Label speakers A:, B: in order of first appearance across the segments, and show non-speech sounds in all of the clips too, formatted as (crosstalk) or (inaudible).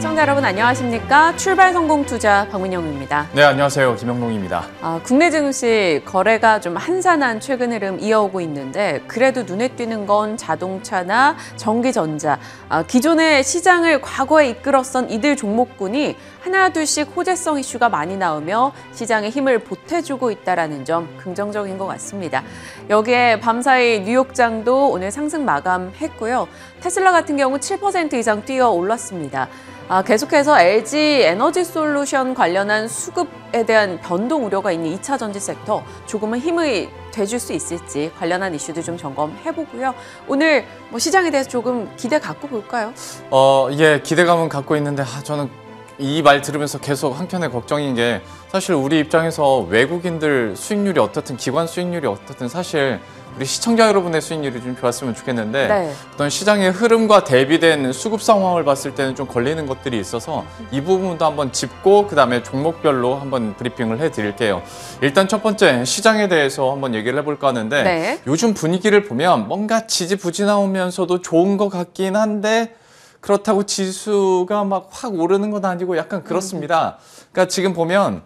A: 시청자
B: 여러분 안녕하십니까? 출발 성공 투자 박문영입니다.
A: 네, 안녕하세요. 김영롱입니다.
B: 아, 국내 증시 거래가 좀 한산한 최근 흐름 이어오고 있는데 그래도 눈에 띄는 건 자동차나 전기전자, 아, 기존의 시장을 과거에 이끌었던 이들 종목군이 하나 둘씩 호재성 이슈가 많이 나오며 시장에 힘을 보태주고 있다는점 긍정적인 것 같습니다. 여기에 밤사이 뉴욕장도 오늘 상승 마감했고요. 테슬라 같은 경우 7% 이상 뛰어 올랐습니다. 아, 계속해서 LG 에너지 솔루션 관련한 수급에 대한 변동 우려가 있는 2차 전지 섹터 조금은 힘을 돼줄 수 있을지 관련한 이슈도 좀 점검해보고요. 오늘 뭐 시장에 대해서 조금 기대 갖고 볼까요?
A: 어, 예, 기대감은 갖고 있는데 아, 저는 이말 들으면서 계속 한켠에 걱정인 게 사실 우리 입장에서 외국인들 수익률이 어떻든 기관 수익률이 어떻든 사실 우리 시청자 여러분의 수익률이 좀 좋았으면 좋겠는데 네. 어떤 시장의 흐름과 대비된 수급 상황을 봤을 때는 좀 걸리는 것들이 있어서 이 부분도 한번 짚고 그다음에 종목별로 한번 브리핑을 해드릴게요. 일단 첫 번째 시장에 대해서 한번 얘기를 해볼까 하는데 네. 요즘 분위기를 보면 뭔가 지지부진하면서도 좋은 것 같긴 한데 그렇다고 지수가 막 확 오르는 건 아니고 약간 그렇습니다. 그러니까 지금 보면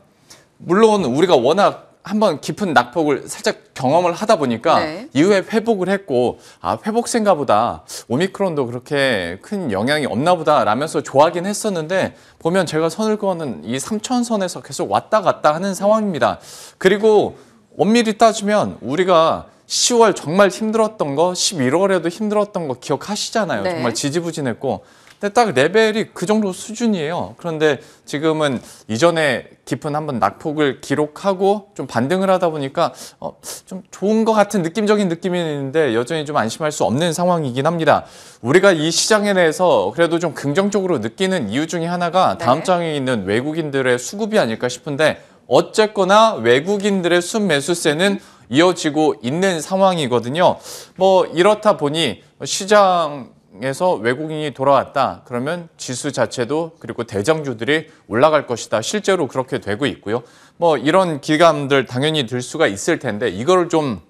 A: 물론 우리가 워낙 한번 깊은 낙폭을 살짝 경험을 하다 보니까 네. 이후에 회복을 했고 아 회복생가 보다 오미크론도 그렇게 큰 영향이 없나 보다 라면서 좋아하긴 했었는데 보면 제가 선을 그어는 이 3천선에서 계속 왔다 갔다 하는 상황입니다. 그리고 엄밀히 따지면 우리가 10월 정말 힘들었던 거, 11월에도 힘들었던 거 기억하시잖아요. 네. 정말 지지부진했고. 근데 딱 레벨이 그 정도 수준이에요. 그런데 지금은 이전에 깊은 한번 낙폭을 기록하고 좀 반등을 하다 보니까 어, 좀 좋은 것 같은 느낌적인 느낌이 있는데 여전히 좀 안심할 수 없는 상황이긴 합니다. 우리가 이 시장에 대해서 그래도 좀 긍정적으로 느끼는 이유 중에 하나가 네. 다음 네. 장에 있는 외국인들의 수급이 아닐까 싶은데 어쨌거나 외국인들의 순매수세는 이어지고 있는 상황이거든요. 뭐 이렇다 보니 시장에서 외국인이 돌아왔다. 그러면 지수 자체도 그리고 대장주들이 올라갈 것이다. 실제로 그렇게 되고 있고요. 뭐 이런 기감들 당연히 들 수가 있을 텐데 이걸 좀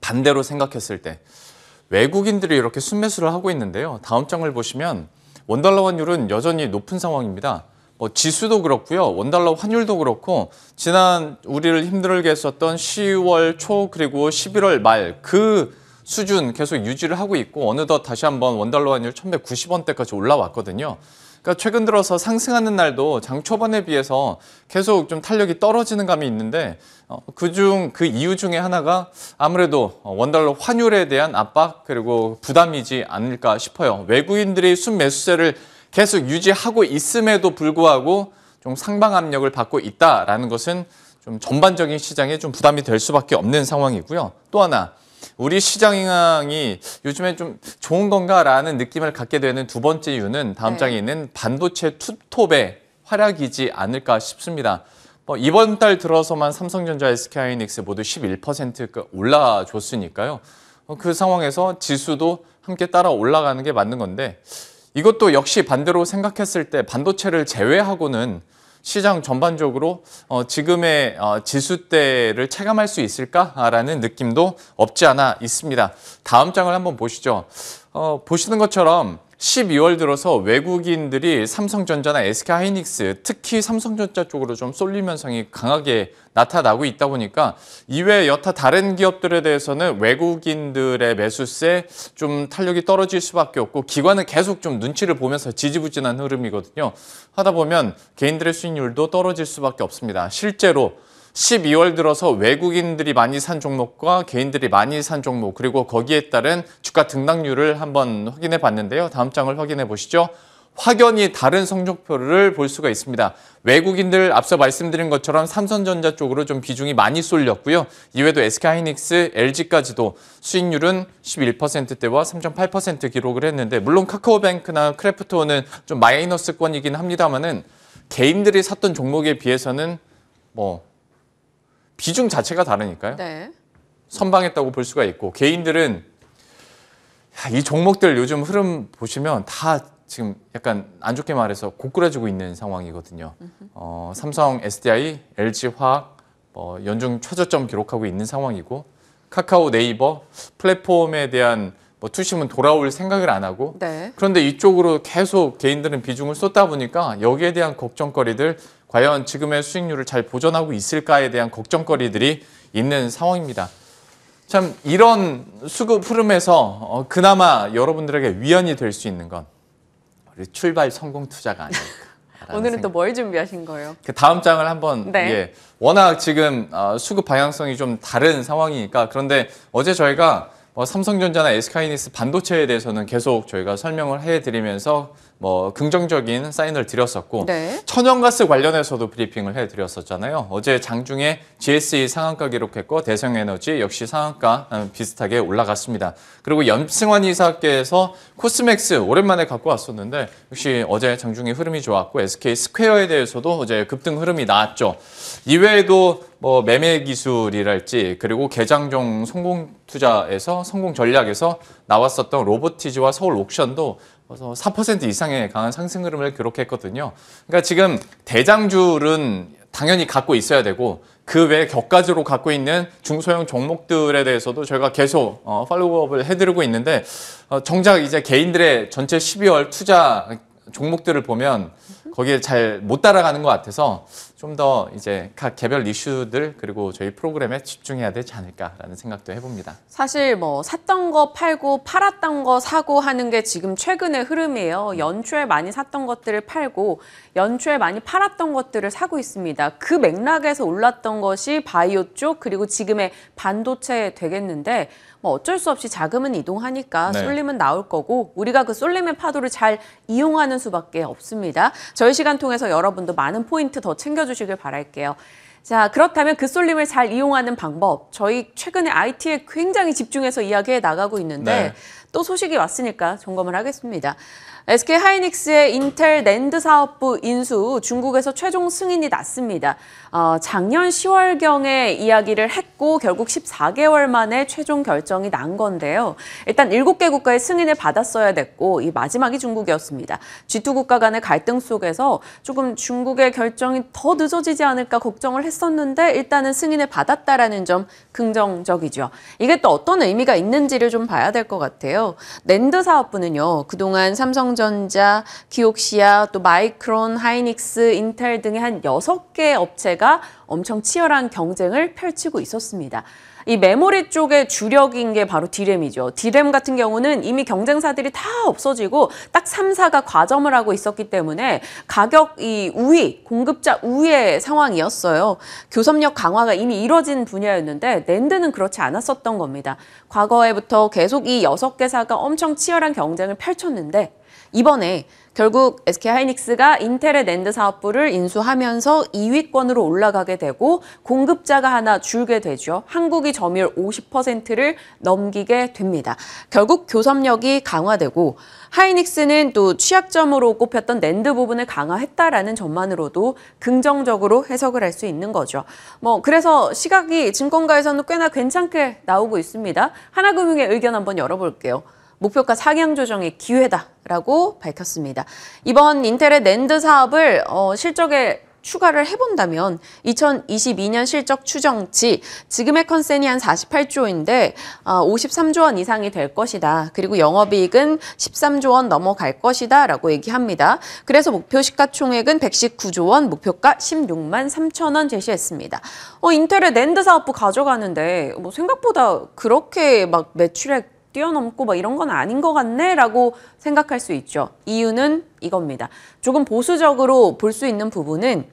A: 반대로 생각했을 때 외국인들이 이렇게 순매수를 하고 있는데요. 다음 장을 보시면 원달러 환율은 여전히 높은 상황입니다. 뭐 지수도 그렇고요. 원달러 환율도 그렇고 지난 우리를 힘들게 했었던 10월 초 그리고 11월 말 그 수준 계속 유지를 하고 있고 어느덧 다시 한번 원달러 환율 1190원대까지 올라왔거든요. 그러니까 최근 들어서 상승하는 날도 장 초반에 비해서 계속 좀 탄력이 떨어지는 감이 있는데 어, 그중 그 이유 중에 하나가 아무래도 원달러 환율에 대한 압박 그리고 부담이지 않을까 싶어요. 외국인들이 순매수세를 계속 유지하고 있음에도 불구하고 좀 상방 압력을 받고 있다라는 것은 좀 전반적인 시장에 좀 부담이 될 수밖에 없는 상황이고요. 또 하나 우리 시장이 요즘에 좀 좋은 건가라는 느낌을 갖게 되는 두 번째 이유는 다음 네. 장에 있는 반도체 투톱의 활약이지 않을까 싶습니다. 뭐 이번 달 들어서만 삼성전자, SK하이닉스 모두 11% 올라줬으니까요. 어, 그 상황에서 지수도 함께 따라 올라가는 게 맞는 건데 이것도 역시 반대로 생각했을 때 반도체를 제외하고는 시장 전반적으로 어, 지금의 어, 지수때를 체감할 수 있을까라는 느낌도 없지 않아 있습니다. 다음 장을 한번 보시죠. 어, 보시는 것처럼 12월 들어서 외국인들이 삼성전자나 SK하이닉스, 특히 삼성전자 쪽으로 좀 쏠림 현상이 강하게 나타나고 있다 보니까 이외 여타 다른 기업들에 대해서는 외국인들의 매수세 좀 탄력이 떨어질 수밖에 없고 기관은 계속 좀 눈치를 보면서 지지부진한 흐름이거든요. 하다 보면 개인들의 수익률도 떨어질 수밖에 없습니다. 실제로 12월 들어서 외국인들이 많이 산 종목과 개인들이 많이 산 종목 그리고 거기에 따른 주가 등락률을 한번 확인해 봤는데요. 다음 장을 확인해 보시죠. 확연히 다른 성적표를 볼 수가 있습니다. 외국인들 앞서 말씀드린 것처럼 삼성전자 쪽으로 좀 비중이 많이 쏠렸고요. 이외에도 SK하이닉스, LG까지도 수익률은 11%대와 3.8% 기록을 했는데 물론 카카오뱅크나 크래프트원은 좀 마이너스권이긴 합니다만은 개인들이 샀던 종목에 비해서는 뭐 비중 자체가 다르니까요. 네. 선방했다고 볼 수가 있고 개인들은 야, 이 종목들 요즘 흐름 보시면 다 지금 약간 안 좋게 말해서 고꾸라지고 있는 상황이거든요. 어, 삼성 SDI, LG 화학 뭐 연중 최저점 기록하고 있는 상황이고 카카오 네이버 플랫폼에 대한 뭐 투심은 돌아올 생각을 안 하고 네. 그런데 이쪽으로 계속 개인들은 비중을 쏟다 보니까 여기에 대한 걱정거리들 과연 지금의 수익률을 잘 보전하고 있을까에 대한 걱정거리들이 있는 상황입니다. 참 이런 수급 흐름에서 어, 그나마 여러분들에게 위안이 될 수 있는 건 우리 출발 성공 투자가 아닐까.
B: (laughs) 오늘은 또 뭘 준비하신 거예요?
A: 그 다음 장을 한번 네. 예, 워낙 지금 어, 수급 방향성이 좀 다른 상황이니까 그런데 어제 저희가 뭐 삼성전자나 SK이닉스 반도체에 대해서는 계속 저희가 설명을 해드리면서 뭐 긍정적인 사인을 드렸었고 네. 천연가스 관련해서도 브리핑을 해드렸었잖아요. 어제 장중에 GSE 상한가 기록했고 대성에너지 역시 상한가 음, 비슷하게 올라갔습니다. 그리고 염승환 이사께서 코스맥스 오랜만에 갖고 왔었는데 역시 어제 장중에 흐름이 좋았고 SK 스퀘어에 대해서도 어제 급등 흐름이 나왔죠. 이외에도 뭐 매매 기술이랄지 그리고 개장종 성공 투자에서 성공 전략에서 나왔었던 로보티즈와 서울 옥션도 4% 이상의 강한 상승 흐름을 기록했거든요. 그러니까 지금 대장주는 당연히 갖고 있어야 되고 그외 격가주로 갖고 있는 중소형 종목들에 대해서도 저희가 계속 어, 팔로우업을 해드리고 있는데 어, 정작 이제 개인들의 전체 12월 투자 종목들을 보면 거기에 잘 못 따라가는 것 같아서 좀더 이제 각 개별 이슈들 그리고 저희 프로그램에 집중해야 되지 않을까라는 생각도 해봅니다.
B: 사실 뭐 샀던 거 팔고 팔았던 거 사고 하는 게 지금 최근의 흐름이에요. 연초에 많이 샀던 것들을 팔고 연초에 많이 팔았던 것들을 사고 있습니다. 그 맥락에서 올랐던 것이 바이오 쪽 그리고 지금의 반도체 되겠는데 뭐 어쩔 수 없이 자금은 이동하니까 네. 쏠림은 나올 거고 우리가 그 쏠림의 파도를 잘 이용하는 수밖에 없습니다. 저희 시간 통해서 여러분도 많은 포인트 더챙겨주고 주시길 바랄게요. 자, 그렇다면 그 쏠림을 잘 이용하는 방법. 저희 최근에 IT에 굉장히 집중해서 이야기해 나가고 있는데 네. 또 소식이 왔으니까 점검을 하겠습니다. SK 하이닉스의 인텔 랜드 사업부 인수 중국에서 최종 승인이 났습니다. 어, 작년 10월경에 이야기를 했고 결국 14개월 만에 최종 결정이 난 건데요. 일단 7개 국가의 승인을 받았어야 됐고 이 마지막이 중국이었습니다. G2 국가 간의 갈등 속에서 조금 중국의 결정이 더 늦어지지 않을까 걱정을 했었는데 일단은 승인을 받았다라는 점 긍정적이죠. 이게 또 어떤 의미가 있는지를 좀 봐야 될 것 같아요. 랜드 사업부는요. 그동안 삼성 삼성전자, 기옥시아, 또 마이크론, 하이닉스, 인텔 등의 한6개 업체가 엄청 치열한 경쟁을 펼치고 있었습니다. 이 메모리 쪽의 주력인 게 바로 디램이죠. 디램 같은 경우는 이미 경쟁사들이 다 없어지고 딱 3, 4가 과점을 하고 있었기 때문에 가격 이 우위, 공급자 우위의 상황이었어요. 교섭력 강화가 이미 이뤄진 분야였는데 낸드는 그렇지 않았었던 겁니다. 과거에부터 계속 이6 개사가 엄청 치열한 경쟁을 펼쳤는데 이번에 결국 SK 하이닉스가 인텔의 낸드 사업부를 인수하면서 2위권으로 올라가게 되고 공급자가 하나 줄게 되죠. 한국이 점유율 50%를 넘기게 됩니다. 결국 교섭력이 강화되고 하이닉스는 또 취약점으로 꼽혔던 낸드 부분을 강화했다라는 점만으로도 긍정적으로 해석을 할 수 있는 거죠. 뭐 그래서 시각이 증권가에서는 꽤나 괜찮게 나오고 있습니다. 하나금융의 의견 한번 열어볼게요. 목표가 상향 조정의 기회다라고 밝혔습니다. 이번 인텔의 낸드 사업을 어, 실적에 추가를 해본다면 2022년 실적 추정치 지금의 컨센이 한 48조인데 53조 어, 원 이상이 될 것이다. 그리고 영업이익은 13조 원 넘어갈 것이다 라고 얘기합니다. 그래서 목표 시가총액은 119조 원, 목표가 16만 3천 원 제시했습니다. 어, 인텔의 랜드 사업부 가져가는데 뭐 생각보다 그렇게 막 매출액 뛰어넘고 막 뭐 이런 건 아닌 것 같네라고 생각할 수 있죠. 이유는 이겁니다. 조금 보수적으로 볼 수 있는 부분은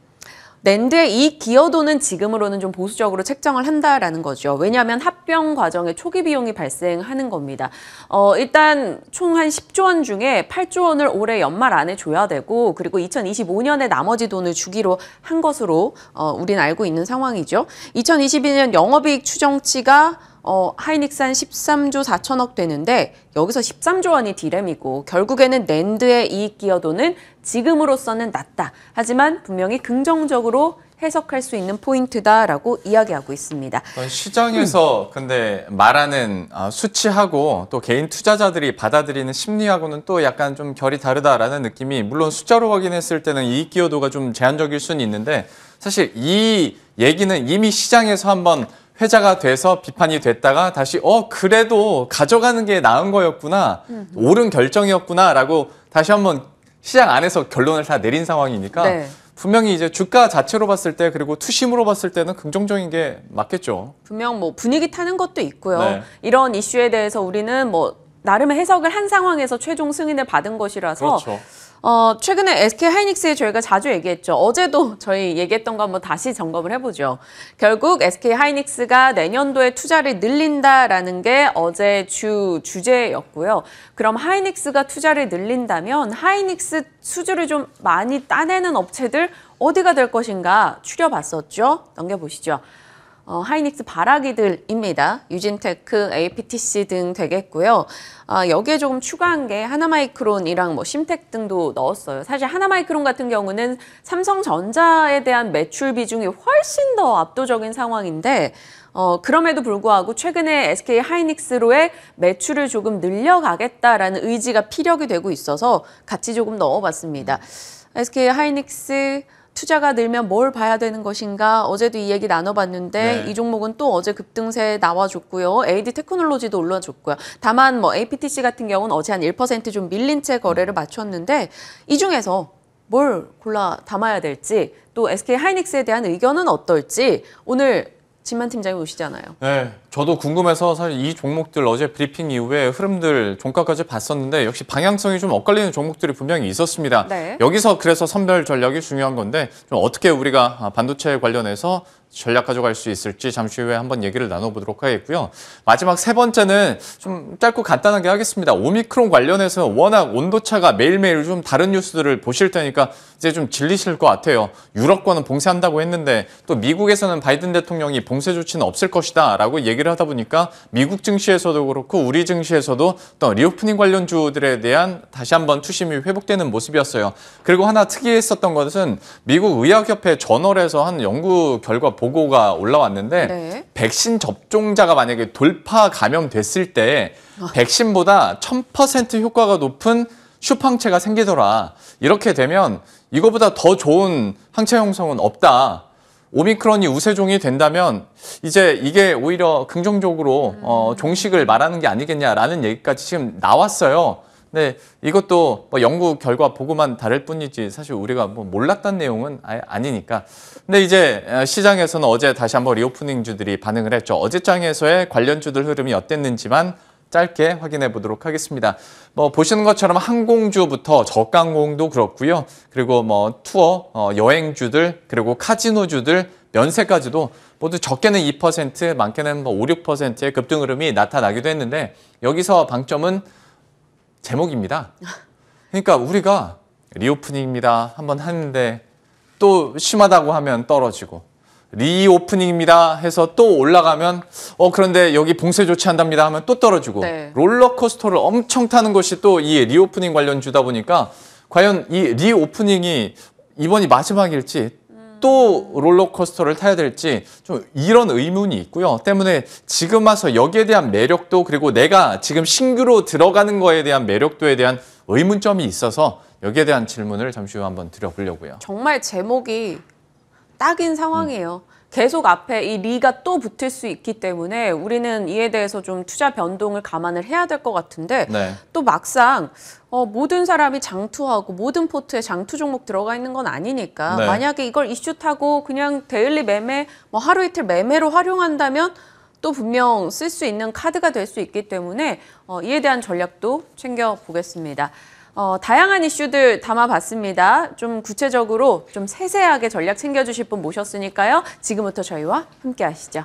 B: 낸드의 이익 기여도는 지금으로는 좀 보수적으로 책정을 한다라는 거죠. 왜냐하면 합병 과정에 초기 비용이 발생하는 겁니다. 어, 일단 총 한 10조 원 중에 8조 원을 올해 연말 안에 줘야 되고 그리고 2025년에 나머지 돈을 주기로 한 것으로 어, 우린 알고 있는 상황이죠. 2022년 영업이익 추정치가 어, 하이닉산 13조 4천억 되는데 여기서 13조 원이 디램이고 결국에는 낸드의 이익 기여도는 지금으로서는 낮다. 하지만 분명히 긍정적으로 해석할 수 있는 포인트다라고 이야기하고 있습니다. 어, 시장에서
A: 음. 근데 말하는 아, 수치하고 또 개인 투자자들이 받아들이는 심리하고는 또 약간 좀 결이 다르다라는 느낌이 물론 숫자로 확인했을 때는 이익 기여도가 좀 제한적일 수는 있는데 사실 이 얘기는 이미 시장에서 한번 회자가 돼서 비판이 됐다가 다시 어 그래도 가져가는 게 나은 거였구나 음. 옳은 결정이었구나라고 다시 한번 시장 안에서 결론을 다 내린 상황이니까 네. 분명히 이제 주가 자체로 봤을 때 그리고 투심으로 봤을 때는 긍정적인 게 맞겠죠.
B: 분명 뭐 분위기 타는 것도 있고요. 네. 이런 이슈에 대해서 우리는 뭐 나름의 해석을 한 상황에서 최종 승인을 받은 것이라서 그렇죠. 어, 최근에 SK 하이닉스에 저희가 자주 얘기했죠. 어제도 (laughs) 저희 얘기했던 거 한번 다시 점검을 해보죠. 결국 SK 하이닉스가 내년도에 투자를 늘린다라는 게 어제 주 주제였고요. 그럼 하이닉스가 투자를 늘린다면 하이닉스 수주를 좀 많이 따내는 업체들 어디가 될 것인가 추려봤었죠. 넘겨보시죠. 어, 하이닉스 바라기들입니다. 유진테크, APTC 등 되겠고요. 아, 여기에 조금 추가한 게 하나마이크론이랑 뭐 심텍 등도 넣었어요. 사실 하나마이크론 같은 경우는 삼성전자에 대한 매출 비중이 훨씬 더 압도적인 상황인데 어, 그럼에도 불구하고 최근에 SK 하이닉스로의 매출을 조금 늘려가겠다라는 의지가 피력이 되고 있어서 같이 조금 넣어봤습니다. SK 하이닉스 투자가 늘면 뭘 봐야 되는 것인가 어제도 이 얘기 나눠봤는데 네. 이 종목은 또 어제 급등세 나와줬고요. AD 테크놀로지도 올라줬고요. 다만 뭐 APTC 같은 경우는 어제 한 1%좀 밀린 채 거래를 마쳤는데 이 중에서 뭘 골라 담아야 될지 또 SK 하이닉스에 대한 의견은 어떨지 오늘 진만 팀장이 오시잖아요.
A: 네, 저도 궁금해서 사실 이 종목들 어제 브리핑 이후에 흐름들 종가까지 봤었는데 역시 방향성이 좀 엇갈리는 종목들이 분명히 있었습니다. 네. 여기서 그래서 선별 전략이 중요한 건데 좀 어떻게 우리가 아, 반도체 관련해서 전략 가져갈 수 있을지 잠시 후에 한번 얘기를 나눠보도록 하겠고요. 마지막 세 번째는 좀 짧고 간단하게 하겠습니다. 오미크론 관련해서 워낙 온도차가 매일매일 좀 다른 뉴스들을 보실 테니까 이제 좀 질리실 것 같아요. 유럽권은 봉쇄한다고 했는데 또 미국에서는 바이든 대통령이 봉쇄 조치는 없을 것이다 라고 얘기를 하다 보니까 미국 증시에서도 그렇고 우리 증시에서도 또 리오프닝 관련주들에 대한 다시 한번 투심이 회복되는 모습이었어요. 그리고 하나 특이했었던 것은 미국 의학협회 저널에서 한 연구 결과 보고가 올라왔는데 네. 백신 접종자가 만약에 돌파 감염됐을 때 아. 백신보다 1000% 효과가 높은 슈팡체가 생기더라. 이렇게 되면 이거보다 더 좋은 항체 형성은 없다. 오미크론이 우세종이 된다면 이제 이게 오히려 긍정적으로 어, 음. 종식을 말하는 게 아니겠냐라는 얘기까지 지금 나왔어요. 네, 이것도 뭐 연구 결과 보고만 다를 뿐이지 사실 우리가 뭐 몰랐던 내용은 아예 아니니까. 근데 이제 어, 시장에서는 어제 다시 한번 리오프닝주들이 반응을 했죠. 어제장에서의 관련주들 흐름이 어땠는지만 짧게 확인해 보도록 하겠습니다. 뭐 보시는 것처럼 항공주부터 저가항공도 그렇고요. 그리고 뭐 투어, 어, 여행주들, 그리고 카지노주들, 면세까지도 모두 적게는 2%, 많게는 뭐 5, 6%의 급등 흐름이 나타나기도 했는데 여기서 방점은 제목입니다. 그러니까 우리가 리오프닝입니다. 한번 하는데 또 심하다고 하면 떨어지고 리오프닝입니다 해서 또 올라가면 어 그런데 여기 봉쇄 조치한답니다 하면 또 떨어지고 네. 롤러코스터를 엄청 타는 것이 또 이 리오프닝 관련주다 보니까 과연 이 리오프닝이 이번이 마지막일지 또 롤러코스터를 타야 될지 좀 이런 의문이 있고요. 때문에 지금 와서 여기에 대한 매력도 그리고 내가 지금 신규로 들어가는 거에 대한 매력도에 대한 의문점이 있어서 여기에 대한 질문을 잠시 후 한번 드려보려고요.
B: 정말 제목이 딱인 상황이에요. 음. 계속 앞에 이 리가 또 붙을 수 있기 때문에 우리는 이에 대해서 좀 투자 변동을 감안을 해야 될 것 같은데 네. 또 막상 어, 모든 사람이 장투하고 모든 포트에 장투 종목 들어가 있는 건 아니니까 네. 만약에 이걸 이슈 타고 그냥 데일리 매매 뭐 하루 이틀 매매로 활용한다면 또 분명 쓸 수 있는 카드가 될 수 있기 때문에 어, 이에 대한 전략도 챙겨보겠습니다. 어, 다양한 이슈들 담아봤습니다. 좀 구체적으로 좀 세세하게 전략 챙겨주실 분 모셨으니까요. 지금부터 저희와 함께 하시죠.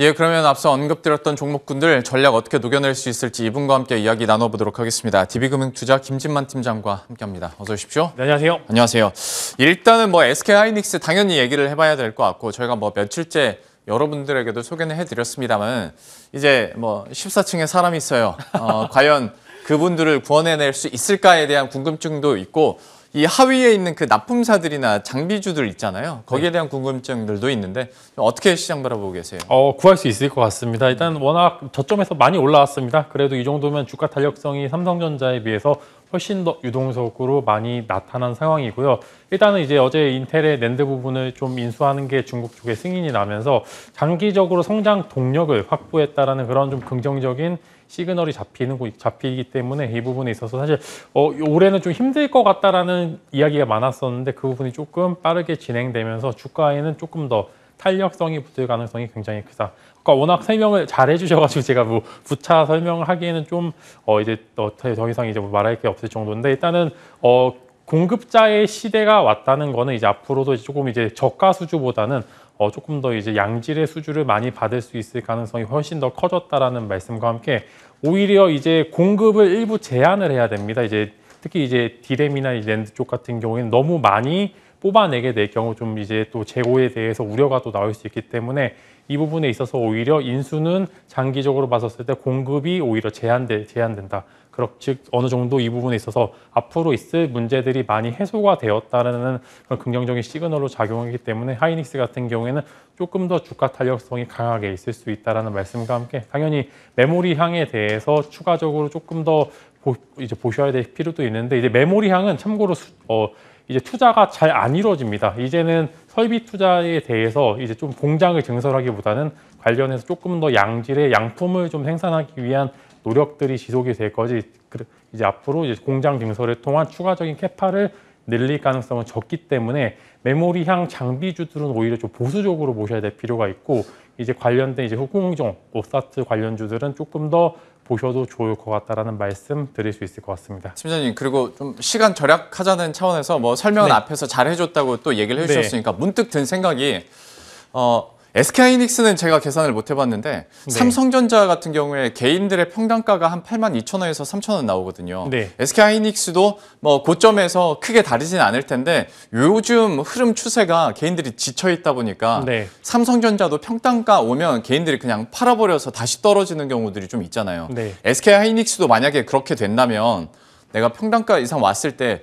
A: 예, 그러면 앞서 언급드렸던 종목군들 전략 어떻게 녹여낼 수 있을지 이분과 함께 이야기 나눠보도록 하겠습니다. DB금융투자 김진만 팀장과 함께합니다. 어서 오십시오. 네, 안녕하세요. 안녕하세요. 일단은 뭐 SK하이닉스 당연히 얘기를 해봐야 될 것 같고 저희가 뭐 며칠째 여러분들에게도 소개는 해드렸습니다만 이제 뭐 14층에 사람이 있어요. 어, (laughs) 과연 그분들을 구원해낼 수 있을까에 대한 궁금증도 있고 이 하위에 있는 그 납품사들이나 장비주들 있잖아요. 거기에
C: 네. 대한 궁금증들도 있는데 어떻게 시장 바라보고 계세요? 어, 구할 수 있을 것 같습니다. 일단 워낙 저점에서 많이 올라왔습니다. 그래도 이 정도면 주가 탄력성이 삼성전자에 비해서 훨씬 더 유동적으로 많이 나타난 상황이고요. 일단은 이제 어제 인텔의 낸드 부분을 좀 인수하는 게 중국 쪽의 승인이 나면서 장기적으로 성장 동력을 확보했다라는 그런 좀 긍정적인 시그널이 잡히는 잡히기 때문에 이 부분에 있어서 사실 어, 올해는 좀 힘들 것 같다라는 이야기가 많았었는데 그 부분이 조금 빠르게 진행되면서 주가에는 조금 더 탄력성이 붙을 가능성이 굉장히 크다. 그러니까 워낙 설명을 잘 해주셔가지고 제가 뭐 부차 설명을 하기에는 좀어 이제 더 이상 이제 뭐 말할 게 없을 정도인데 일단은 어 공급자의 시대가 왔다는 거는 이제 앞으로도 조금 이제 저가 수주보다는 어, 조금 더 이제 양질의 수주를 많이 받을 수 있을 가능성이 훨씬 더 커졌다라는 말씀과 함께 오히려 이제 공급을 일부 제한을 해야 됩니다. 이제 특히 이제 디램이나 랜드 쪽 같은 경우에는 너무 많이 뽑아내게 될 경우 좀 이제 또 재고에 대해서 우려가 또 나올 수 있기 때문에 이 부분에 있어서 오히려 인수는 장기적으로 봤었을 때 공급이 오히려 제한돼 제한된다. 그렇, 즉 어느 정도 이 부분에 있어서 앞으로 있을 문제들이 많이 해소가 되었다는 그런 긍정적인 시그널로 작용하기 때문에 하이닉스 같은 경우에는 조금 더 주가 탄력성이 강하게 있을 수 있다라는 말씀과 함께 당연히 메모리 향에 대해서 추가적으로 조금 더 보, 이제 보셔야 될 필요도 있는데 이제 메모리 향은 참고로 수, 어, 이제 투자가 잘 안 이루어집니다. 이제는 설비 투자에 대해서 이제 좀 공장을 증설하기보다는 관련해서 조금 더 양질의 양품을 좀 생산하기 위한 노력들이 지속이 될 거지 이제 앞으로 이제 공장 증설을 통한 추가적인 캐파를 늘릴 가능성은 적기 때문에 메모리향 장비주들은 오히려 좀 보수적으로 보셔야될 필요가 있고 이제 관련된 이제 후공정, 옵사트 관련주들은 조금 더 보셔도 좋을 것 같다라는 말씀 드릴 수 있을 것 같습니다.
A: 팀장님 그리고 좀 시간 절약하자는 차원에서 뭐 설명은 네. 앞에서 잘 해줬다고 또 얘기를 네. 해주셨으니까 네. 문득 든 생각이 어, SK하이닉스는 제가 계산을 못 해봤는데 네. 삼성전자 같은 경우에 개인들의 평당가가 한 8만 2천 원에서 3천 원 나오거든요. 네. SK하이닉스도 뭐 고점에서 크게 다르진 않을 텐데 요즘 흐름 추세가 개인들이 지쳐 있다 보니까 네. 삼성전자도 평당가 오면 개인들이 그냥 팔아버려서 다시 떨어지는 경우들이 좀 있잖아요. 네. SK하이닉스도 만약에 그렇게 된다면 내가 평당가 이상 왔을 때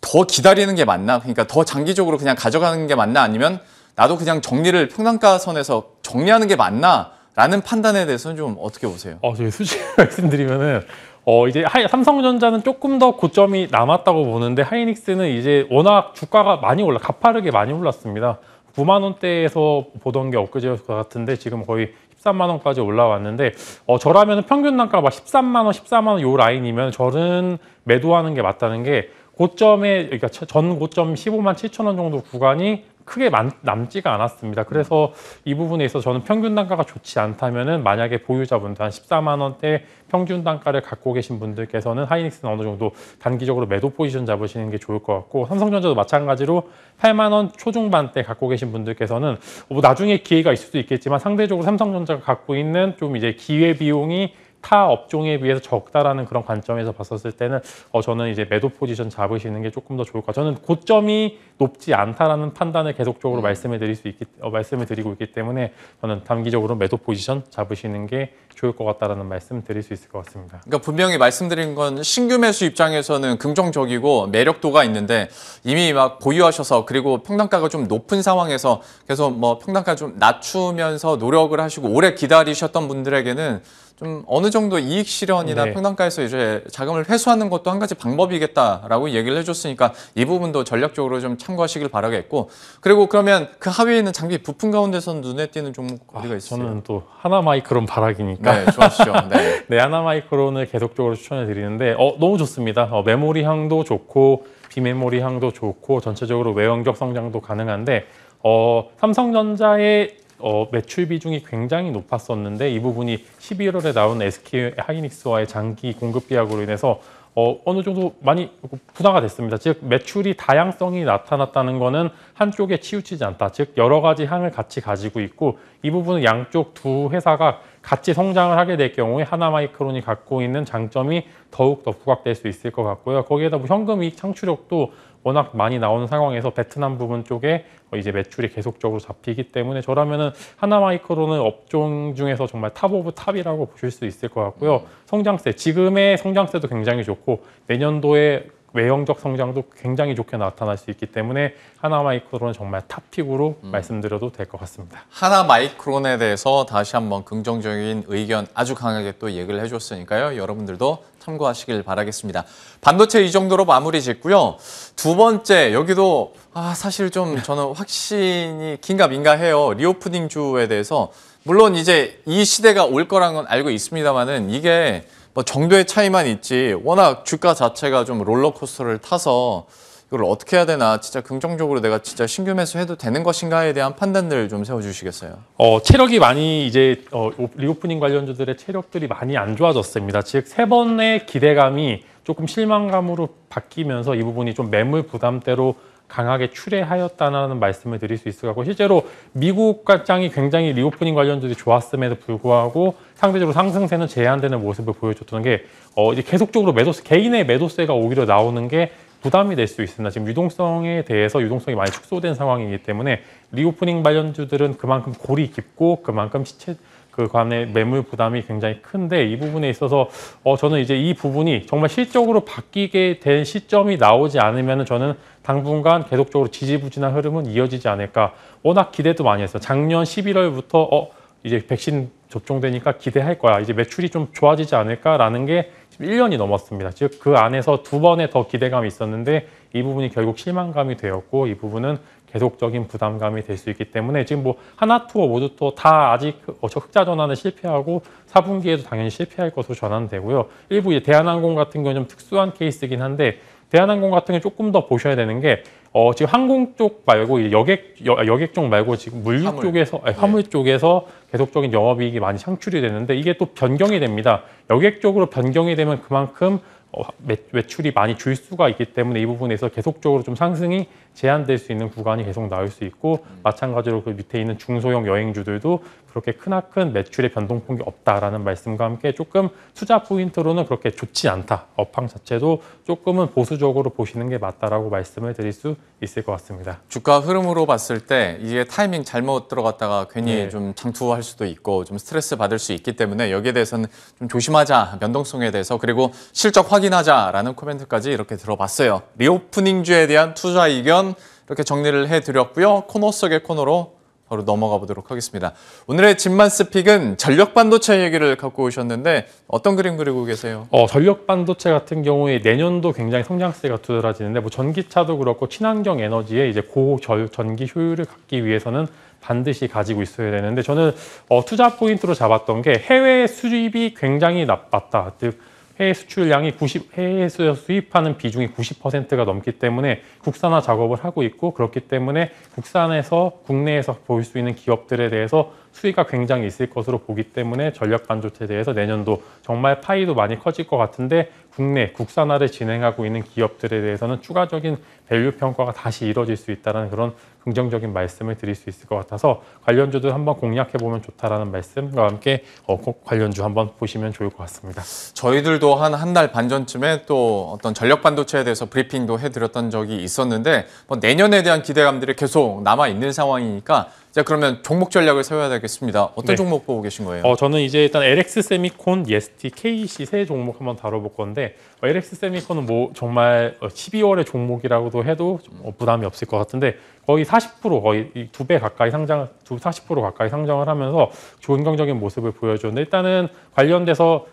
A: 더 기다리는 게 맞나? 그러니까 더 장기적으로 그냥 가져가는 게 맞나? 아니면 나도 그냥 정리를 평단가선에서 정리하는 게 맞나? 라는 판단에 대해서는 좀
C: 어떻게 보세요? 어, 저희 수직히 (laughs) 말씀드리면은 어 이제 하이, 삼성전자는 조금 더 고점이 남았다고 보는데 하이닉스는 이제 워낙 주가가 많이 올라 가파르게 많이 올랐습니다. 9만 원대에서 보던 게 엊그제 였을것 같은데 지금 거의 13만 원까지 올라왔는데 어 저라면 평균 단가가 13만 원, 14만 원 요 라인이면 저는 매도하는 게 맞다는 게 고점에 그러니까 전 고점 15만 7천 원 정도 구간이 크게 남지가 않았습니다. 그래서 이 부분에 있어서 저는 평균 단가가 좋지 않다면은 만약에 보유자분들 한 14만 원대 평균 단가를 갖고 계신 분들께서는 하이닉스는 어느 정도 단기적으로 매도 포지션 잡으시는 게 좋을 것 같고 삼성전자도 마찬가지로 8만 원 초중반대 갖고 계신 분들께서는 뭐 나중에 기회가 있을 수도 있겠지만 상대적으로 삼성전자가 갖고 있는 좀 이제 기회 비용이 타 업종에 비해서 적다라는 그런 관점에서 봤었을 때는 어, 저는 이제 매도 포지션 잡으시는 게 조금 더 좋을 것 같아요. 저는 고점이 높지 않다라는 판단을 계속적으로 음. 말씀해 드릴 수 있기 어, 말씀을 드리고 있기 때문에 저는 단기적으로 매도 포지션 잡으시는 게 좋을 것 같다라는 말씀 드릴 수 있을 것 같습니다. 그러니까 분명히 말씀드린 건 신규 매수 입장에서는
A: 긍정적이고 매력도가 있는데 이미 막 보유하셔서 그리고 평당가가 좀 높은 상황에서 계속 뭐 평당가 좀 낮추면서 노력을 하시고 오래 기다리셨던 분들에게는 좀 어느 정도 이익 실현이나 네. 평단가에서 이제 자금을 회수하는 것도 한 가지 방법이겠다라고 얘기를 해줬으니까 이 부분도 전략적으로 좀 참고하시길 바라겠고 그리고 그러면 그 하위에 있는 장비 부품 가운데서 눈에 띄는 종목
C: 어디가 아, 있어요? 저는 또 하나 마이크론 발악이니까 네, 좋았하시죠 네. (laughs) 네, 하나 마이크론을 계속적으로 추천해 드리는데 어, 너무 좋습니다. 어, 메모리 향도 좋고 비메모리 향도 좋고 전체적으로 외형적 성장도 가능한데 어, 삼성전자의 어, 매출 비중이 굉장히 높았었는데 이 부분이 11월에 나온 SK 하이닉스와의 장기 공급 비약으로 인해서 어, 어느 정도 많이 부담가 됐습니다. 즉 매출이 다양성이 나타났다는 것은 한쪽에 치우치지 않다. 즉 여러 가지 향을 같이 가지고 있고 이 부분은 양쪽 두 회사가 같이 성장을 하게 될 경우에 하나마이크론이 갖고 있는 장점이 더욱 더 부각될 수 있을 것 같고요. 거기에다 뭐 현금 이익 창출력도 워낙 많이 나오는 상황에서 베트남 부분 쪽에 이제 매출이 계속적으로 잡히기 때문에 저라면은 하나마이크론은 업종 중에서 정말 탑 오브 탑이라고 보실 수 있을 것 같고요. 성장세 지금의 성장세도 굉장히 좋고 내년도에 외형적 성장도 굉장히 좋게 나타날 수 있기 때문에 하나 마이크론은 정말 탑픽으로 음. 말씀드려도 될 것 같습니다.
A: 하나 마이크론에 대해서 다시 한번 긍정적인 의견 아주 강하게 또 얘기를 해줬으니까요. 여러분들도 참고하시길 바라겠습니다. 반도체 이 정도로 마무리 짓고요. 두 번째 여기도 아 사실 좀 네. 저는 확신이 긴가 민가해요. 리오프닝 주에 대해서 물론 이제 이 시대가 올 거란 건 알고 있습니다만은 이게 뭐 정도의 차이만 있지 워낙 주가 자체가 좀 롤러코스터를 타서 이걸 어떻게 해야 되나 진짜 긍정적으로 내가 진짜 신규 매수해도 되는 것인가에
C: 대한 판단들 좀 세워주시겠어요? 어, 체력이 많이 이제 어, 리오프닝 관련주들의 체력들이 많이 안 좋아졌습니다. 즉 세 번의 기대감이 조금 실망감으로 바뀌면서 이 부분이 좀 매물 부담대로 강하게 출애하였다는 말씀을 드릴 수 있을 것 같고 실제로 미국 과장이 굉장히 리오프닝 관련주들이 좋았음에도 불구하고 상대적으로 상승세는 제한되는 모습을 보여줬던 게 어, 이제 계속적으로 매도세 개인의 매도세가 오히려 나오는 게 부담이 될 수 있습니다. 지금 유동성에 대해서 유동성이 많이 축소된 상황이기 때문에 리오프닝 관련주들은 그만큼 골이 깊고 그만큼 시체 그 간의 매물 부담이 굉장히 큰데 이 부분에 있어서 어 저는 이제 이 부분이 정말 실적으로 바뀌게 된 시점이 나오지 않으면 저는 당분간 계속적으로 지지부진한 흐름은 이어지지 않을까. 워낙 기대도 많이 했어. 작년 11월부터 어 이제 백신 접종되니까 기대할 거야. 이제 매출이 좀 좋아지지 않을까라는 게 1년이 넘었습니다. 즉 그 안에서 두 번의 더 기대감이 있었는데 이 부분이 결국 실망감이 되었고 이 부분은 계속적인 부담감이 될 수 있기 때문에 지금 뭐 하나 투어 모두 투어 다 아직 어저 흑자 전환을 실패하고 4분기에도 당연히 실패할 것으로 전환되고요. 일부 이제 대한항공 같은 경우는 좀 특수한 케이스긴 한데 대한항공 같은 게 조금 더 보셔야 되는 게 어, 지금 항공 쪽 말고 여객 여, 아, 여객 쪽 말고 지금 물류 화물. 쪽에서 아니, 네. 화물 네. 쪽에서 계속적인 영업이익이 많이 창출이 되는데 이게 또 변경이 됩니다. 여객 쪽으로 변경이 되면 그만큼 어, 매, 매출이 많이 줄 수가 있기 때문에 이 부분에서 계속적으로 좀 상승이 제한될 수 있는 구간이 계속 나올 수 있고 음. 마찬가지로 그 밑에 있는 중소형 여행주들도 그렇게 크나큰 매출의 변동폭이 없다라는 말씀과 함께 조금 투자 포인트로는 그렇게 좋지 않다. 업황 자체도 조금은 보수적으로 보시는 게 맞다라고 말씀을 드릴 수 있을 것 같습니다.
A: 주가 흐름으로 봤을 때 이게 타이밍 잘못 들어갔다가 괜히 네. 좀 장투할 수도 있고 좀 스트레스 받을 수 있기 때문에 여기에 대해서는 좀 조심하자 변동성에 대해서 그리고 실적 확인하자라는 코멘트까지 이렇게 들어봤어요. 리오프닝주에 대한 투자 의견 한번 이렇게 정리를 해드렸고요. 코너 속의 코너로 바로 넘어가 보도록 하겠습니다. 오늘의 집만스 픽은 전력 반도체 얘기를 갖고 오셨는데 어떤 그림 그리고 계세요?
C: 어, 전력 반도체 같은 경우에 내년도 굉장히 성장세가 두드러지는데 뭐 전기차도 그렇고 친환경 에너지에 이제 고 전기 효율을 갖기 위해서는 반드시 가지고 있어야 되는데 저는 어, 투자 포인트로 잡았던 게 해외 수입이 굉장히 나빴다. 즉 해외 수출량이 90 해외에서 수입하는 비중이 90%가 넘기 때문에 국산화 작업을 하고 있고 그렇기 때문에 국산에서 국내에서 보일 수 있는 기업들에 대해서 수위가 굉장히 있을 것으로 보기 때문에 전략 반조체에 대해서 내년도 정말 파이도 많이 커질 것 같은데 국내 국산화를 진행하고 있는 기업들에 대해서는 추가적인 밸류 평가가 다시 이뤄질 수 있다는 그런 긍정적인 말씀을 드릴 수 있을 것 같아서 관련주들 한번 공략해 보면 좋다라는 말씀과 함께 어, 꼭 관련주 한번 보시면 좋을 것 같습니다.
A: 저희들도 한 한 달 반 전쯤에 또 어떤 전력 반도체에 대해서 브리핑도 해드렸던 적이 있었는데 뭐 내년에 대한 기대감들이 계속 남아 있는 상황이니까
C: 자 그러면 종목 전략을 세워야 되겠습니다. 어떤 네. 종목
A: 보고 계신 거예요? 어,
C: 저는 이제 일단 LX 세미콘, EST, KC e 세 종목 한번 다뤄볼 건데 어, LX 세미콘은 뭐 정말 12월의 어, 종목이라고도 해도 어, 부담이 없을 것 같은데 거의 40% 거의 두배 가까이 상장, 40% 가까이 상장을 하면서 좋은 경적인 모습을 보여줬는데 일단은 관련돼서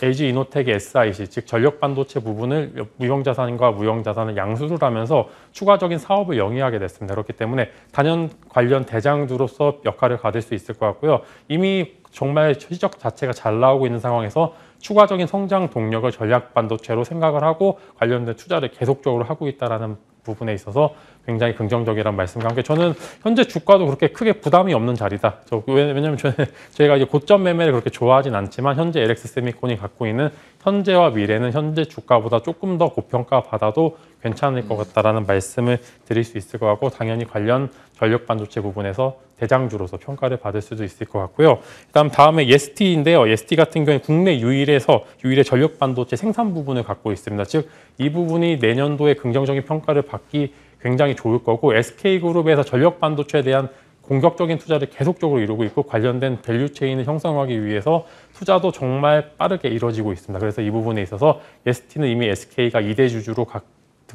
C: LG 이노텍의 SIC 즉 전력 반도체 부분을 무형 자산과 무형 자산을 양수를 하면서 추가적인 사업을 영위하게 됐습니다. 그렇기 때문에 단연 관련 대장주로서 역할을 가질 수 있을 것 같고요. 이미 정말 실적 자체가 잘 나오고 있는 상황에서 추가적인 성장 동력을 전략 반도체로 생각을 하고 관련된 투자를 계속적으로 하고 있다라는 부분에 있어서 굉장히 긍정적이라는 말씀과 함께 저는 현재 주가도 그렇게 크게 부담이 없는 자리다. 저 왜냐면 저는 (laughs) 저가 이제 고점 매매를 그렇게 좋아하진 않지만 현재 LX 세미콘이 갖고 있는 현재와 미래는 현재 주가보다 조금 더 고평가 받아도 괜찮을 것 같다라는 말씀을 드릴 수 있을 것 같고 당연히 관련 전력 반도체 부분에서 대장주로서 평가를 받을 수도 있을 것 같고요. 그다음 다음에 예스티인데요. 예스티 같은 경우에 국내 유일에서 유일의 전력 반도체 생산 부분을 갖고 있습니다. 즉 이 부분이 내년도에 긍정적인 평가를 받기 굉장히 좋을 거고 SK그룹에서 전력 반도체에 대한 공격적인 투자를 계속적으로 이루고 있고 관련된 밸류 체인을 형성하기 위해서 투자도 정말 빠르게 이루어지고 있습니다. 그래서 이 부분에 있어서 ST는 이미 SK가 2대 주주로 각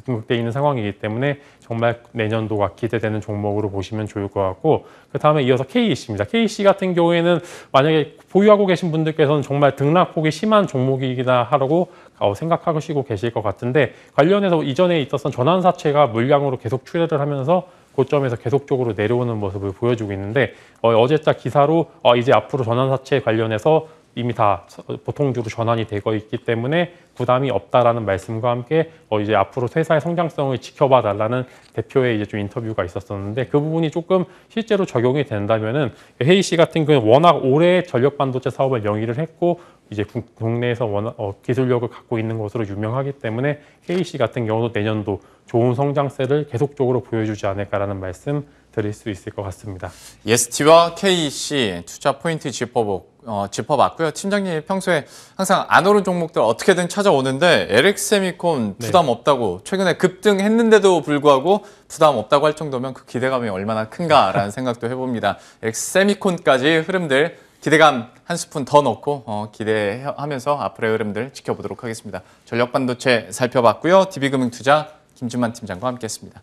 C: 등록어 있는 상황이기 때문에 정말 내년도가 기대되는 종목으로 보시면 좋을 것 같고 그 다음에 이어서 KEC입니다. KEC 같은 경우에는 만약에 보유하고 계신 분들께서는 정말 등락폭이 심한 종목이기다 하라고 어, 생각하시고 계실 것 같은데 관련해서 이전에 있었던 전환사채가 물량으로 계속 출혈을 하면서 고점에서 계속적으로 내려오는 모습을 보여주고 있는데 어, 제자 기사로 어, 이제 앞으로 전환사채 관련해서 이미 다 보통주로 전환이 되고 있기 때문에 부담이 없다라는 말씀과 함께 어 이제 앞으로 회사의 성장성을 지켜봐 달라는 대표의 이제 좀 인터뷰가 있었었는데 그 부분이 조금 실제로 적용이 된다면은 헤이 씨 같은 경우는 워낙 오래 전력 반도체 사업을 영위를 했고 이제 국내에서 워낙 어 기술력을 갖고 있는 것으로 유명하기 때문에 헤이 씨 같은 경우도 내년도 좋은 성장세를 계속적으로 보여주지 않을까라는 말씀 드릴 수 있을 것 같습니다. 예스티와 KEC 투자 포인트 짚어보, 어, 짚어봤고요. 팀장님
A: 평소에 항상 안 오른 종목들 어떻게든 찾아오는데 LX세미콘 네. 부담 없다고 최근에 급등했는데도 불구하고 부담 없다고 할 정도면 그 기대감이 얼마나 큰가라는 (laughs) 생각도 해봅니다. LX세미콘까지 흐름들 기대감 한 스푼 더 넣고 어, 기대하면서 앞으로의 흐름들 지켜보도록 하겠습니다. 전력반도체 살펴봤고요. DB금융투자 김준만 팀장과 함께했습니다.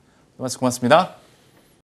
A: 고맙습니다.